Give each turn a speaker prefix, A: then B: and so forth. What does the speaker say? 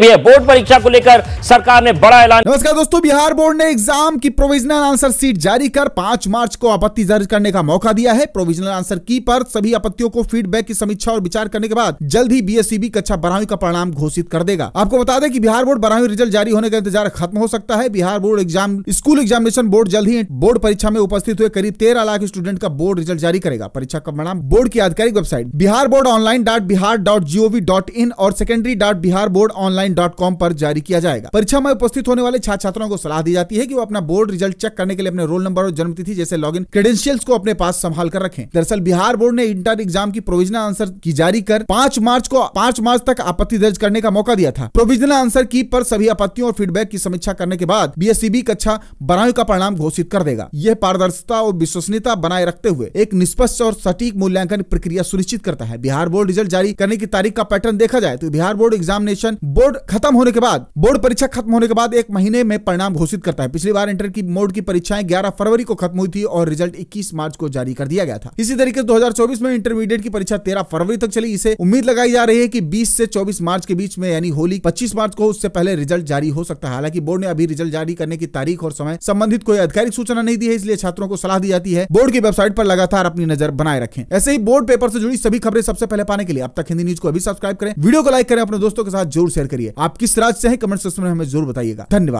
A: भी है बोर्ड परीक्षा को लेकर सरकार ने बड़ा ऐलान नमस्कार दोस्तों बिहार बोर्ड ने एग्जाम की प्रोविजनल आंसर सीट जारी कर 5 मार्च को आपत्ति दर्ज करने का मौका दिया है प्रोविजनल आंसर की पर सभी आपत्तियों को फीडबैक की समीक्षा और विचार करने के बाद जल्द ही बी कक्षा बारहवीं का परिणाम घोषित कर देगा आपको बता दें की बिहार बोर्ड बारहवीं रिजल्ट जारी होने का इंतजार खत्म हो सकता है Bihar board exam school examination board जल्द ही बोर्ड परीक्षा में उपस्थित हुए करीब तेरह लाख स्टूडेंट का बोर्ड रिजल्ट जारी करेगा परीक्षा का परिणाम बोर्ड की आधिकारिक website Bihar board online dot Bihar dot in और secondary dot Bihar board online online dot com पर जारी किया जाएगा परीक्षा में उपस्थित होने वाले छात्र छात्राओं को सलाह दी जाती है की वो अपना बोर्ड रिजल्ट चेक करने के लिए अपने रोल नंबर और जन्मतिथि जैसे लॉग इन क्रेडेंशियल्स को अपने पास संभाल कर रखें दरअसल बिहार बोर्ड ने इंटर एग्जाम की प्रोविजनल आंसर की जारी कर पांच मार्च को पांच मार्च तक आपत्ति दर्ज करने का मौका दिया था प्रोविजनल आंसर की पर सभी आपत्तियों और फीडबैक की समीक्षा करने के बाद बी कक्षा बारहवीं का परिणाम घोषित कर देगा यह पारदर्शिता और विश्वसनीयता बनाए रखते हुए एक निष्पक्ष और सटीक मूल्यांकन प्रक्रिया सुनिश्चित करता है बिहार बोर्ड रिजल्ट जारी करने की तारीख का पैटर्न देखा जाए तो Bihar board examination board board खत्म होने के बाद बोर्ड परीक्षा खत्म होने के बाद एक महीने में परिणाम घोषित करता है पिछली बार इंटर की बोर्ड की परीक्षाएं 11 फरवरी को खत्म हुई थी और रिजल्ट 21 मार्च को जारी कर दिया गया था इसी तरीके से 2024 में इंटरमीडिएट की परीक्षा 13 फरवरी तक चली इसे उम्मीद लगाई जा रही है की बीस से चौबीस मार्च के बीच में यानी होली पच्चीस मार्च को उससे पहले रिजल्ट जारी हो सकता है हालांकि बोर्ड ने अभी रिजल्ट जारी करने की तारीख और समय संबंधित कोई आधिकारिक सूचना नहीं दी है इसलिए छात्रों को सलाह दी जाती है बोर्ड की वेबसाइट पर लगातार अपनी नजर बनाए रखें ऐसे ही बोर्ड पेपर से जुड़ी सभी खबरें सबसे पहले पाने के लिए अब तक हिंदी न्यूज को अभी सब्सक्राइब करें वीडियो को लाइक करें अपने दोस्तों के साथ जरूर शेयर करें करिए आप किस राज्य से हैं कमेंट सेक्शन में हमें जरूर बताइएगा धन्यवाद